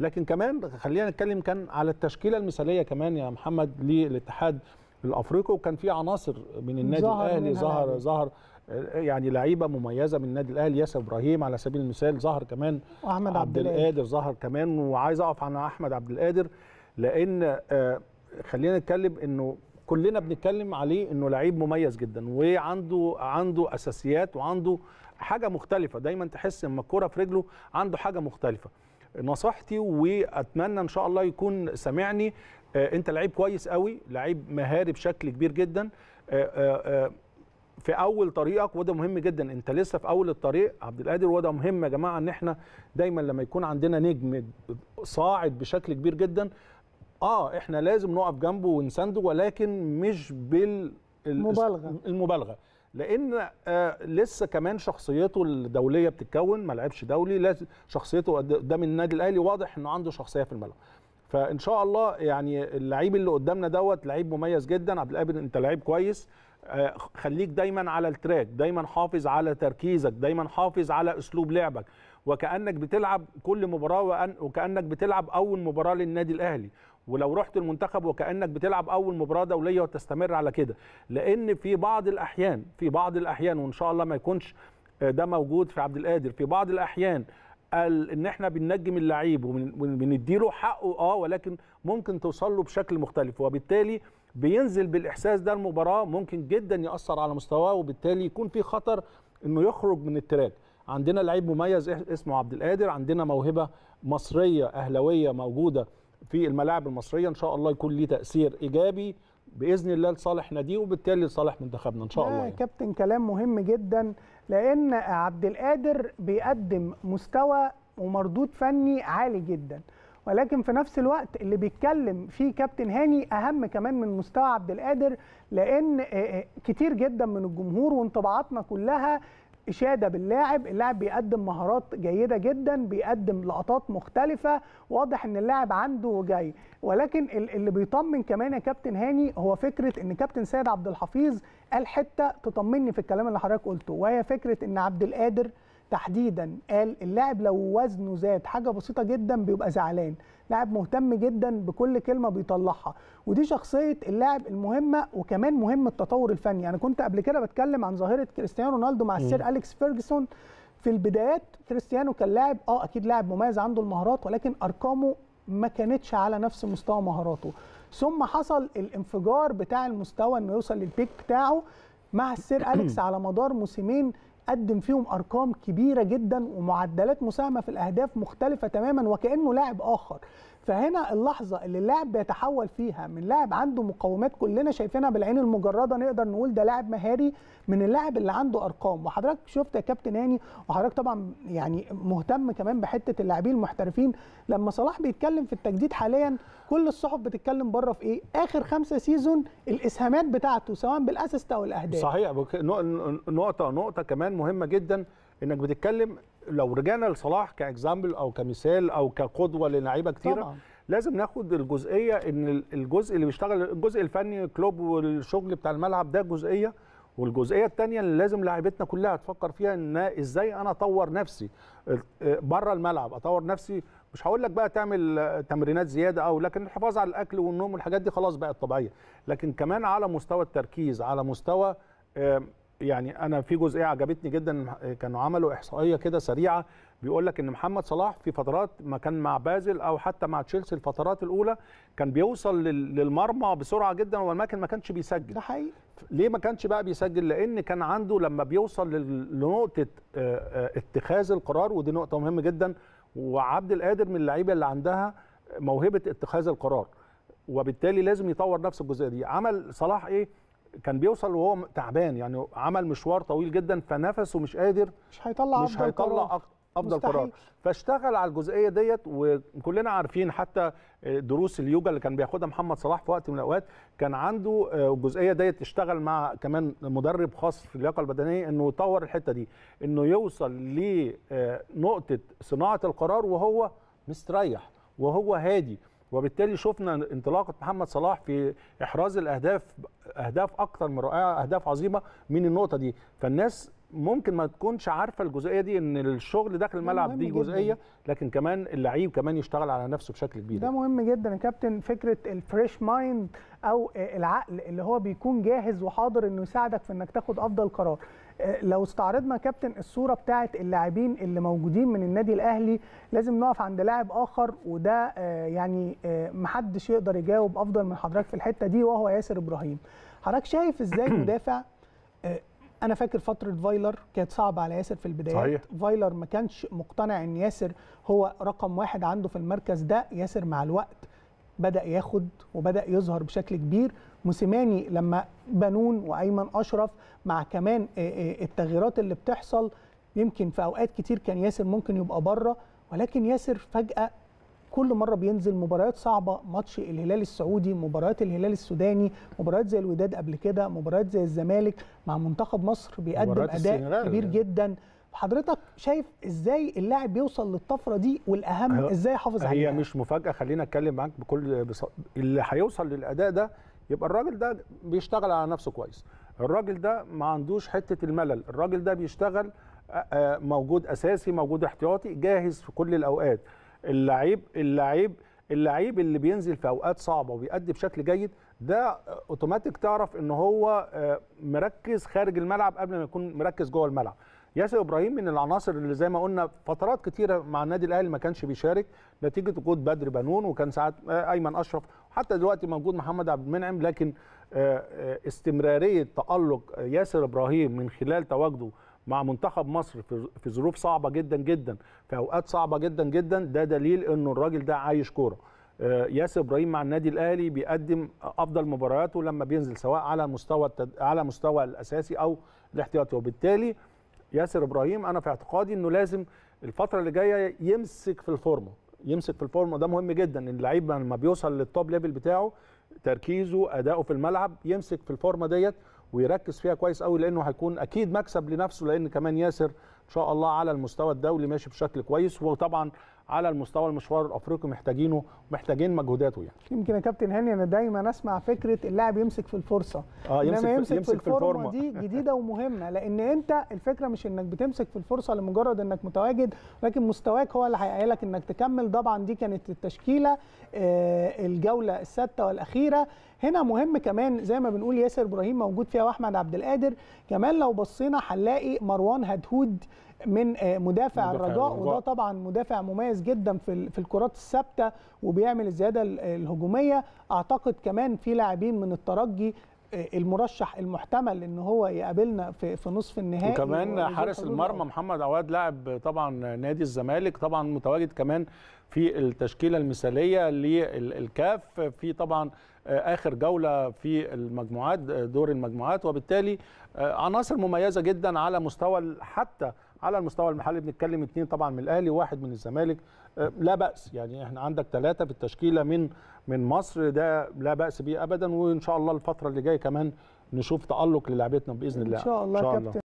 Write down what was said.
لكن كمان خلينا نتكلم كان على التشكيله المثاليه كمان يا محمد للاتحاد الافريقي وكان في عناصر من النادي ظهر الاهلي ظهر يعني. ظهر يعني لعيبه مميزه من النادي الاهلي ياسر ابراهيم على سبيل المثال ظهر كمان احمد عبد القادر ظهر كمان وعايز اقف على احمد عبد القادر لان آه، خلينا نتكلم انه كلنا بنتكلم عليه انه لعيب مميز جدا وعنده عنده اساسيات وعنده حاجه مختلفه دايما تحس اما الكوره في رجله عنده حاجه مختلفه نصيحتي واتمنى ان شاء الله يكون سامعني آه، انت لعيب كويس قوي لعيب مهاري بشكل كبير جدا آه، آه، في اول طريقك وده مهم جدا انت لسه في اول الطريق عبد القادر وده مهم يا جماعه ان احنا دايما لما يكون عندنا نجم صاعد بشكل كبير جدا اه احنا لازم نقف جنبه ونسنده ولكن مش بال المبالغه المبالغه لان آه لسه كمان شخصيته الدوليه بتتكون ما لعبش دولي لازم شخصيته قدام النادي الاهلي واضح انه عنده شخصيه في الملعب فان شاء الله يعني اللعيب اللي قدامنا دوت لعيب مميز جدا عبد القادر انت لعيب كويس آه خليك دايما على التراك دايما حافظ على تركيزك دايما حافظ على اسلوب لعبك وكانك بتلعب كل مباراه وكانك بتلعب اول مباراه للنادي الاهلي ولو رحت المنتخب وكانك بتلعب اول مباراه دوليه وتستمر على كده لان في بعض الاحيان في بعض الاحيان وان شاء الله ما يكونش آه، ده موجود في عبد القادر في بعض الاحيان قال ان احنا بننجم اللعيب وبنديله حقه اه ولكن ممكن توصل له بشكل مختلف وبالتالي بينزل بالاحساس ده المباراه ممكن جدا ياثر على مستواه وبالتالي يكون في خطر انه يخرج من التراك عندنا لعيب مميز اسمه عبد القادر عندنا موهبه مصريه اهلاويه موجوده في الملاعب المصريه ان شاء الله يكون ليه تاثير ايجابي باذن الله لصالح ناديه وبالتالي لصالح منتخبنا ان شاء الله يعني. كابتن كلام مهم جدا لان عبد القادر بيقدم مستوى ومردود فني عالي جدا ولكن في نفس الوقت اللي بيتكلم فيه كابتن هاني اهم كمان من مستوى عبد القادر لان آه، آه، كتير جدا من الجمهور وانطباعاتنا كلها اشاده باللاعب اللاعب بيقدم مهارات جيده جدا بيقدم لقطات مختلفه واضح ان اللاعب عنده جاي ولكن اللي بيطمن كمان يا كابتن هاني هو فكره ان كابتن سيد عبد الحفيظ قال حته تطمني في الكلام اللي حضرتك قلته وهي فكره ان عبد القادر تحديدا قال اللاعب لو وزنه زاد حاجه بسيطه جدا بيبقى زعلان لاعب مهتم جدا بكل كلمه بيطلعها ودي شخصيه اللاعب المهمه وكمان مهم التطور الفني انا كنت قبل كده بتكلم عن ظاهره كريستيانو رونالدو مع السير اليكس فيرجسون في البدايات كريستيانو كان لاعب اه اكيد لاعب مميز عنده المهارات ولكن ارقامه ما كانتش على نفس مستوى مهاراته ثم حصل الانفجار بتاع المستوى انه يوصل للبيك بتاعه مع السير اليكس على مدار موسمين قدم فيهم ارقام كبيره جدا ومعدلات مساهمه في الاهداف مختلفه تماما وكانه لاعب اخر فهنا اللحظه اللي اللاعب بيتحول فيها من لاعب عنده مقومات كلنا شايفينها بالعين المجرده نقدر نقول ده لاعب مهاري من اللاعب اللي عنده ارقام وحضرتك شفت يا كابتن هاني وحضرتك طبعا يعني مهتم كمان بحته اللاعبين المحترفين لما صلاح بيتكلم في التجديد حاليا كل الصحف بتتكلم بره في ايه اخر خمسة سيزون الاسهامات بتاعته سواء بالاسيست او الاهداف صحيح نقطه نقطه كمان مهمه جدا انك بتتكلم لو رجعنا لصلاح كاكزامبل او كمثال او كقدوه للعيبه كتيره طبعا. لازم ناخد الجزئيه ان الجزء اللي بيشتغل الجزء الفني كلوب والشغل بتاع الملعب ده جزئيه والجزئيه الثانيه اللي لازم لاعبتنا كلها تفكر فيها ان ازاي انا اطور نفسي آه، بره الملعب اطور نفسي مش هقول لك بقى تعمل آه، تمرينات زياده او لكن الحفاظ على الاكل والنوم والحاجات دي خلاص بقت طبيعيه لكن كمان على مستوى التركيز على مستوى يعني انا في جزئيه عجبتني جدا كانوا عملوا احصائيه كده سريعه بيقول لك ان محمد صلاح في فترات ما كان مع بازل او حتى مع تشيلسي الفترات الاولى كان بيوصل للمرمى بسرعه جدا والماكن ما كانش بيسجل ده حقيقي ليه ما كانش بقى بيسجل لان كان عنده لما بيوصل لنقطه اتخاذ القرار ودي نقطه مهمه جدا وعبد القادر من اللعيبه اللي عندها موهبه اتخاذ القرار وبالتالي لازم يطور نفس الجزئيه دي عمل صلاح ايه كان بيوصل وهو تعبان يعني عمل مشوار طويل جدا فنفسه مش قادر مش هيطلع مش افضل هيطلع قرار افضل مستحيل. قرار فاشتغل على الجزئيه ديت وكلنا عارفين حتى آه، دروس اليوجا اللي كان بياخدها محمد صلاح في وقت من الاوقات كان عنده آه، الجزئيه ديت اشتغل مع كمان مدرب خاص في اللياقه البدنيه انه يطور الحته دي انه يوصل لنقطه آه، صناعه القرار وهو مستريح وهو هادي وبالتالي شفنا انطلاقه محمد صلاح في احراز الاهداف اهداف اكثر من رائعه اهداف عظيمه من النقطه دي فالناس ممكن ما تكونش عارفه الجزئيه دي ان الشغل داخل الملعب دي جزئيه لكن كمان اللعيب كمان يشتغل على نفسه بشكل كبير ده مهم جدا يا كابتن فكره الفريش مايند او العقل اللي هو بيكون جاهز وحاضر انه يساعدك في انك تاخد افضل قرار آه، لو استعرضنا كابتن الصوره بتاعه اللاعبين اللي موجودين من النادي الاهلي لازم نقف عند لاعب اخر وده آه، يعني آه، محدش يقدر يجاوب افضل من حضرتك في الحته دي وهو ياسر ابراهيم حضرتك شايف ازاي مدافع انا فاكر فتره فايلر كانت صعبه على ياسر في البدايات صحيح. فايلر ما كانش مقتنع ان ياسر هو رقم واحد عنده في المركز ده ياسر مع الوقت بدا ياخد وبدا يظهر بشكل كبير موسيماني لما بنون وايمن اشرف مع كمان آه، آه، التغييرات اللي بتحصل يمكن في اوقات كتير كان ياسر ممكن يبقى بره ولكن ياسر فجاه كل مره بينزل مباريات صعبه ماتش الهلال السعودي مباريات الهلال السوداني مباريات زي الوداد قبل كده مباريات زي الزمالك مع منتخب مصر بيقدم اداء كبير جدا حضرتك شايف ازاي اللاعب بيوصل للطفره دي والاهم أيوة. ازاي يحافظ عليها هي مش مفاجاه خلينا اتكلم معاك بكل بص... اللي هيوصل للاداء ده يبقى الراجل ده بيشتغل على نفسه كويس الراجل ده ما عندوش حته الملل الراجل ده بيشتغل آه، آه، موجود اساسي موجود احتياطي جاهز في كل الاوقات اللعيب اللعيب اللعيب اللي بينزل في اوقات صعبه وبيأدي بشكل جيد ده اوتوماتيك تعرف ان هو آه، مركز خارج الملعب قبل ما يكون مركز جوه الملعب ياسر ابراهيم من العناصر اللي زي ما قلنا فترات كتيره مع النادي الاهلي ما كانش بيشارك نتيجه وجود بدر بنون وكان ساعات ايمن اشرف حتى دلوقتي موجود محمد عبد المنعم لكن آه، آه، استمراريه تالق ياسر ابراهيم من خلال تواجده مع منتخب مصر في ظروف صعبه جدا جدا في اوقات صعبه جدا جدا ده دليل انه الراجل ده عايش كوره آه، ياسر ابراهيم مع النادي الاهلي بيقدم افضل مبارياته لما بينزل سواء على مستوى التد... على مستوى الاساسي او الاحتياطي وبالتالي ياسر ابراهيم انا في اعتقادي انه لازم الفتره اللي جايه يمسك في الفورمه يمسك في الفورمه ده مهم جدا ان اللعيب لما بيوصل للتوب ليفل بتاعه تركيزه اداؤه في الملعب يمسك في الفورمه ديت ويركز فيها كويس قوي لانه هيكون اكيد مكسب لنفسه لان كمان ياسر ان شاء الله على المستوى الدولي ماشي بشكل كويس وطبعا على المستوى المشوار الافريقي محتاجينه ومحتاجين مجهوداته يعني يمكن يا كابتن هاني انا دايما اسمع فكره اللاعب يمسك في الفرصه اه يمسك, في يمسك, يمسك في الفورمه, دي جديده ومهمه لان انت الفكره مش انك بتمسك في الفرصه لمجرد انك متواجد لكن مستواك هو اللي هيأهلك انك تكمل طبعا دي كانت التشكيله آه، الجوله السادسه والاخيره هنا مهم كمان زي ما بنقول ياسر ابراهيم موجود فيها واحمد عبد القادر كمان لو بصينا هنلاقي مروان هدهود من آه، مدافع, مدافع الرجاء وده طبعا مدافع مميز جدا في في الكرات الثابته وبيعمل الزياده الهجوميه اعتقد كمان في لاعبين من الترجي آه، المرشح المحتمل ان هو يقابلنا في في نصف النهائي وكمان حارس المرمى محمد عواد لاعب طبعا نادي الزمالك طبعا متواجد كمان في التشكيله المثاليه للكاف في طبعا آه، اخر جوله في المجموعات آه، دور المجموعات وبالتالي آه، عناصر مميزه جدا على مستوى حتى على المستوى المحلي بنتكلم اثنين طبعا من الاهلي واحد من الزمالك لا باس يعني احنا عندك ثلاثه في التشكيله من من مصر ده لا باس بيه ابدا وان شاء الله الفتره اللي جايه كمان نشوف تالق للاعبتنا باذن الله ان شاء الله, إن شاء الله. كابتن